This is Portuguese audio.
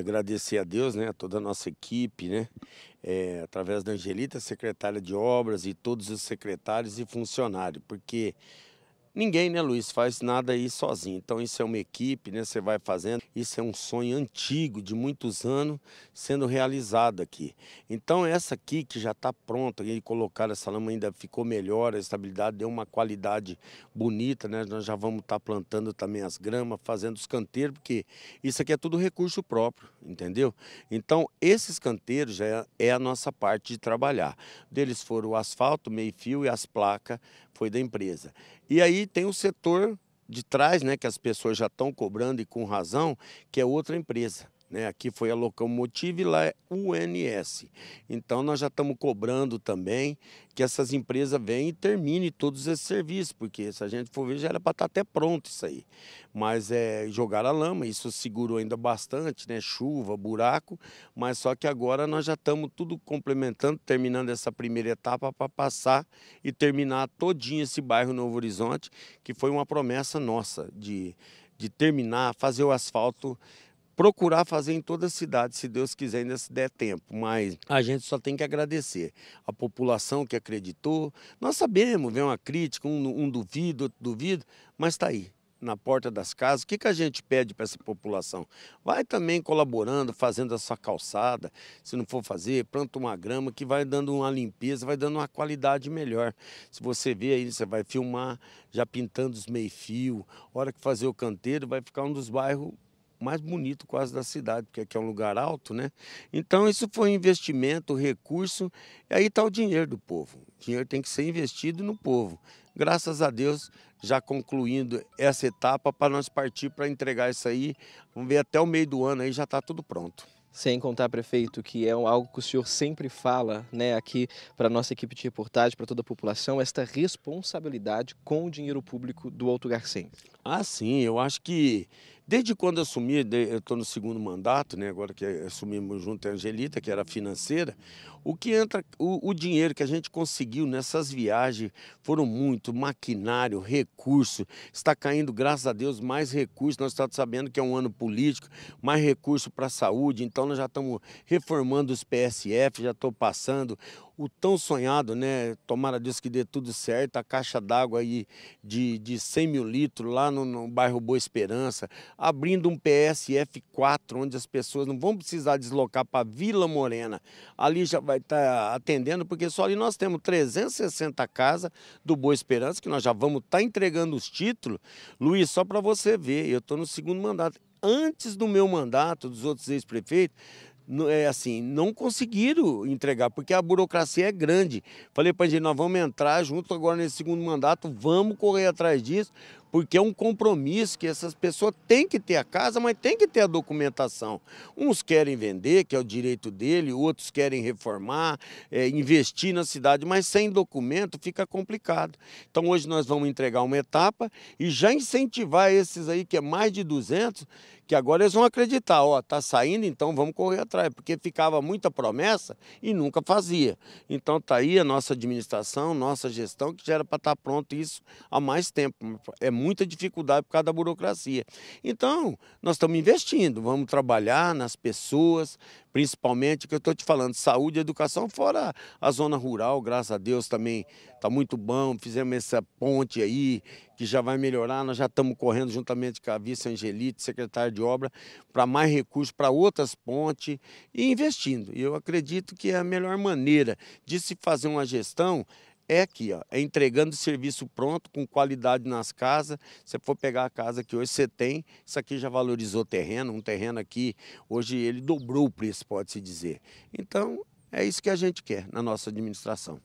Agradecer a Deus, né, a toda a nossa equipe, né, é, através da Angelita, secretária de obras e todos os secretários e funcionários, porque Ninguém, né, Luiz, faz nada aí sozinho. Então, isso é uma equipe, né? Você vai fazendo. Isso é um sonho antigo, de muitos anos, sendo realizado aqui. Então, essa aqui que já está pronta, e colocaram essa lama ainda ficou melhor, a estabilidade deu uma qualidade bonita, né? Nós já vamos estar tá plantando também as gramas, fazendo os canteiros, porque isso aqui é tudo recurso próprio, entendeu? Então, esses canteiros já é, é a nossa parte de trabalhar. Deles foram o asfalto, meio-fio e as placas foi da empresa. E aí tem o setor de trás, né, que as pessoas já estão cobrando e com razão, que é outra empresa. Né? Aqui foi a Locomotiva e lá é UNS. Então nós já estamos cobrando também que essas empresas venham e terminem todos esses serviços, porque se a gente for ver já era para estar tá até pronto isso aí. Mas é jogar a lama, isso segurou ainda bastante, né? Chuva, buraco, mas só que agora nós já estamos tudo complementando, terminando essa primeira etapa para passar e terminar todinho esse bairro Novo Horizonte, que foi uma promessa nossa de, de terminar, fazer o asfalto procurar fazer em toda a cidade, se Deus quiser, ainda se der tempo. Mas a gente só tem que agradecer a população que acreditou. Nós sabemos, vem uma crítica, um, um duvido, outro duvido, mas está aí. Na porta das casas, o que, que a gente pede para essa população? Vai também colaborando, fazendo a sua calçada. Se não for fazer, planta uma grama que vai dando uma limpeza, vai dando uma qualidade melhor. Se você vê aí, você vai filmar, já pintando os meio-fio. Hora que fazer o canteiro, vai ficar um dos bairros mais bonito quase da cidade, porque aqui é um lugar alto, né? Então isso foi um investimento, recurso, e aí está o dinheiro do povo. O dinheiro tem que ser investido no povo. Graças a Deus, já concluindo essa etapa para nós partir para entregar isso aí. Vamos ver até o meio do ano aí já está tudo pronto. Sem contar, prefeito, que é algo que o senhor sempre fala né, aqui para a nossa equipe de reportagem, para toda a população, esta responsabilidade com o dinheiro público do Alto Garcense. Ah, sim, eu acho que Desde quando assumi, eu estou no segundo mandato, né, agora que eh, assumimos junto a Angelita, que era financeira, o que entra, o, o dinheiro que a gente conseguiu nessas viagens foram muito, maquinário, recurso, está caindo, graças a Deus, mais recurso, nós estamos sabendo que é um ano político, mais recurso para a saúde, então nós já estamos reformando os PSF, já estou passando, o tão sonhado, né? Tomara Deus que dê tudo certo, a caixa d'água aí de, de 100 mil litros lá no, no, bairro Boa Esperança, abrindo um PSF 4, onde as pessoas não vão precisar deslocar para Vila Morena. Ali já vai estar tá atendendo, porque só ali nós temos 360 casas do Boa Esperança, que nós já vamos estar tá entregando os títulos. Luiz, só para você ver, eu estou no segundo mandato. Antes do meu mandato, dos outros ex-prefeitos, é assim, não conseguiram entregar, porque a burocracia é grande. Falei para a gente, nós vamos entrar junto agora nesse segundo mandato, vamos correr atrás disso, porque é um compromisso que essas pessoas têm que ter a casa, mas têm que ter a documentação. Uns querem vender, que é o direito dele, outros querem reformar, é, investir na cidade, mas sem documento fica complicado. Então hoje nós vamos entregar uma etapa e já incentivar esses aí, que é mais de 200, que agora eles vão acreditar, ó, tá saindo, então vamos correr atrás, porque ficava muita promessa e nunca fazia. Então tá aí a nossa administração, nossa gestão, que já era para estar tá pronto isso há mais tempo. É muita dificuldade por causa da burocracia. Então, nós estamos investindo, vamos trabalhar nas pessoas, principalmente que eu estou te falando, saúde e educação, fora a zona rural, graças a Deus também está muito bom. Fizemos essa ponte aí, que já vai melhorar. Nós já estamos correndo juntamente com a vice Angelite, secretária de obra, para mais recursos, para outras pontes e investindo. E eu acredito que é a melhor maneira de se fazer uma gestão é aqui, ó, é entregando serviço pronto, com qualidade nas casas. Se você for pegar a casa que hoje você tem, isso aqui já valorizou terreno, um terreno aqui, hoje ele dobrou o preço, pode-se dizer. Então, é isso que a gente quer na nossa administração.